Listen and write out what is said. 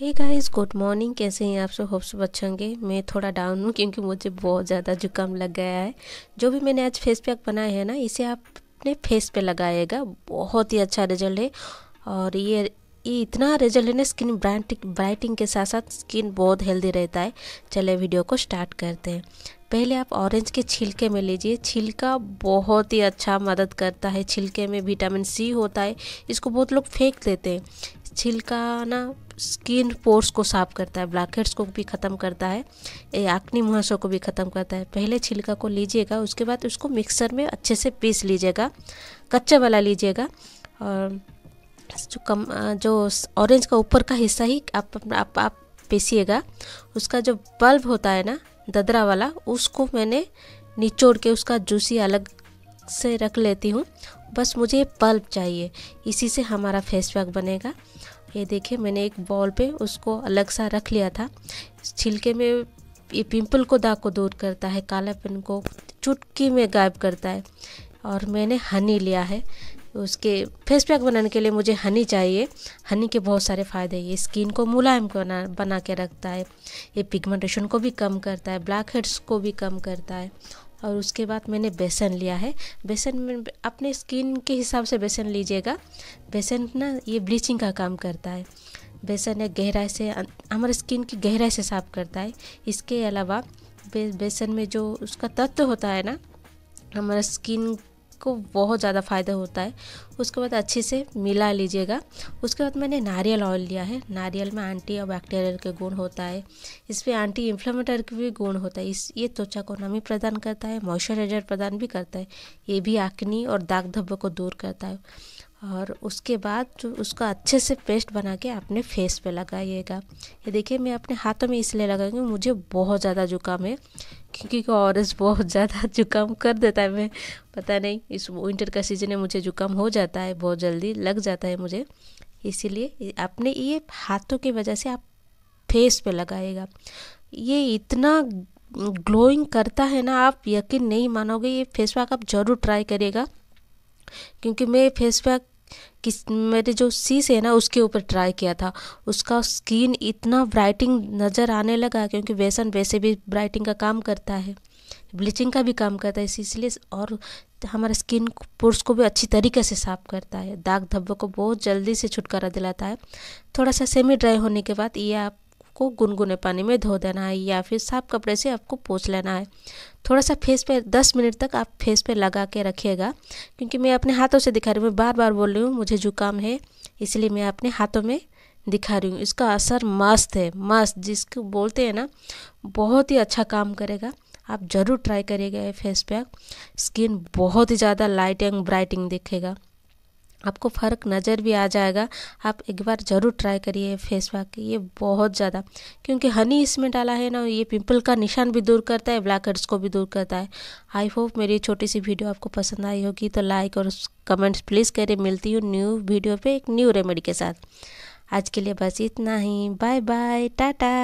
hey guys good morning कैसे हैं आप सब होप सब अच्छे होंगे मैं थोड़ा डाउन हूँ क्योंकि मुझे बहुत ज़्यादा जुकाम लग गया है जो भी मैंने आज फेस पैक बनाया है ना इसे आप अपने फेस पे लगाएगा बहुत ही अच्छा रिजल्ट है और ये ये इतना रिजल्ट है ना स्किन ब्राइटिंग ब्राइटिंग के साथ साथ स्किन बहुत हेल्दी रहता है चले वीडियो को स्टार्ट करते हैं पहले आप ऑरेंज के छिलके में लीजिए छिलका बहुत ही अच्छा मदद करता है छिलके में विटामिन सी होता है इसको बहुत लोग फेंक देते हैं छिलका ना स्किन पोर्स को साफ करता है ब्लैक हेड्स को भी ख़त्म करता है ये आकनी मुहासों को भी ख़त्म करता है पहले छिलका को लीजिएगा उसके बाद उसको मिक्सर में अच्छे से पीस लीजिएगा कच्चा वाला लीजिएगा और जो कम जो ऑरेंज का ऊपर का हिस्सा ही आप आप, आप पीसीएगा उसका जो बल्ब होता है ना ददरा वाला उसको मैंने निचोड़ के उसका जूसी अलग से रख लेती हूँ बस मुझे पल्प चाहिए इसी से हमारा फेस पैक बनेगा ये देखिए मैंने एक बॉल पे उसको अलग सा रख लिया था छिलके में ये पिंपल को दाग को दूर करता है कालापन को चुटकी में गायब करता है और मैंने हनी लिया है उसके फेस पैक बनाने के लिए मुझे हनी चाहिए हनी के बहुत सारे फ़ायदे हैं ये स्किन को मुलायम बना बना के रखता है ये पिगमेंटेशन को भी कम करता है ब्लैक हेड्स को भी कम करता है और उसके बाद मैंने बेसन लिया है बेसन में अपने स्किन के हिसाब से बेसन लीजिएगा बेसन ना ये ब्लीचिंग का काम करता है बेसन एक गहराई से हमारे स्किन की गहराई से साफ करता है इसके अलावा बे, बेसन में जो उसका तत्व होता है ना हमारा स्किन इसको बहुत ज़्यादा फ़ायदा होता है उसके बाद अच्छे से मिला लीजिएगा उसके बाद मैंने नारियल ऑयल लिया है नारियल में एंटी और बैक्टीरियल के गुण होता है इसमें एंटी इन्फ्लेमेटरी के भी गुण होता है इस ये त्वचा को नमी प्रदान करता है मॉइस्चराइजर प्रदान भी करता है ये भी आकनी और दाग धब्बे को दूर करता है और उसके बाद जो उसका अच्छे से पेस्ट बना के अपने फेस पे लगाइएगा ये देखिए मैं अपने हाथों में इसलिए लगाऊंगी मुझे बहुत ज़्यादा जुकाम है क्योंकि ऑरेंज बहुत ज़्यादा जुकाम कर देता है मैं पता नहीं इस विंटर का सीज़न में मुझे जुकाम हो जाता है बहुत जल्दी लग जाता है मुझे इसीलिए आपने ये हाथों की वजह से आप फेस पे लगाएगा ये इतना ग्लोइंग करता है ना आप यकीन नहीं मानोगे ये फेस पैक आप ज़रूर ट्राई करिएगा क्योंकि मैं फेस पैक किस मेरे जो शीश है ना उसके ऊपर ट्राई किया था उसका स्किन इतना ब्राइटिंग नज़र आने लगा क्योंकि बेसन वैसे भी ब्राइटिंग का काम करता है ब्लीचिंग का भी काम करता है इसीलिए और हमारा स्किन पोर्स को भी अच्छी तरीके से साफ करता है दाग धब्बों को बहुत जल्दी से छुटकारा दिलाता है थोड़ा सा सेमी ड्राई होने के बाद ये आप आपको गुनगुने पानी में धो देना है या फिर साफ कपड़े से आपको पोछ लेना है थोड़ा सा फेस पे दस मिनट तक आप फेस पे लगा के रखिएगा क्योंकि मैं अपने हाथों से दिखा रही हूँ बार बार बोल रही हूँ मुझे जुकाम है इसलिए मैं अपने हाथों में दिखा रही हूँ इसका असर मस्त है मस्त जिसको बोलते हैं ना बहुत ही अच्छा काम करेगा आप ज़रूर ट्राई करिएगा ये फेस पैक स्किन बहुत ही ज़्यादा लाइट एंड ब्राइटिंग दिखेगा आपको फ़र्क नज़र भी आ जाएगा आप एक बार ज़रूर ट्राई करिए फेस पैक ये बहुत ज़्यादा क्योंकि हनी इसमें डाला है ना ये पिंपल का निशान भी दूर करता है ब्लैक हेड्स को भी दूर करता है आई होप मेरी छोटी सी वीडियो आपको पसंद आई होगी तो लाइक और कमेंट्स प्लीज़ करें मिलती हूँ न्यू वीडियो पे एक न्यू रेमेडी के साथ आज के लिए बस इतना ही बाय बाय टाटा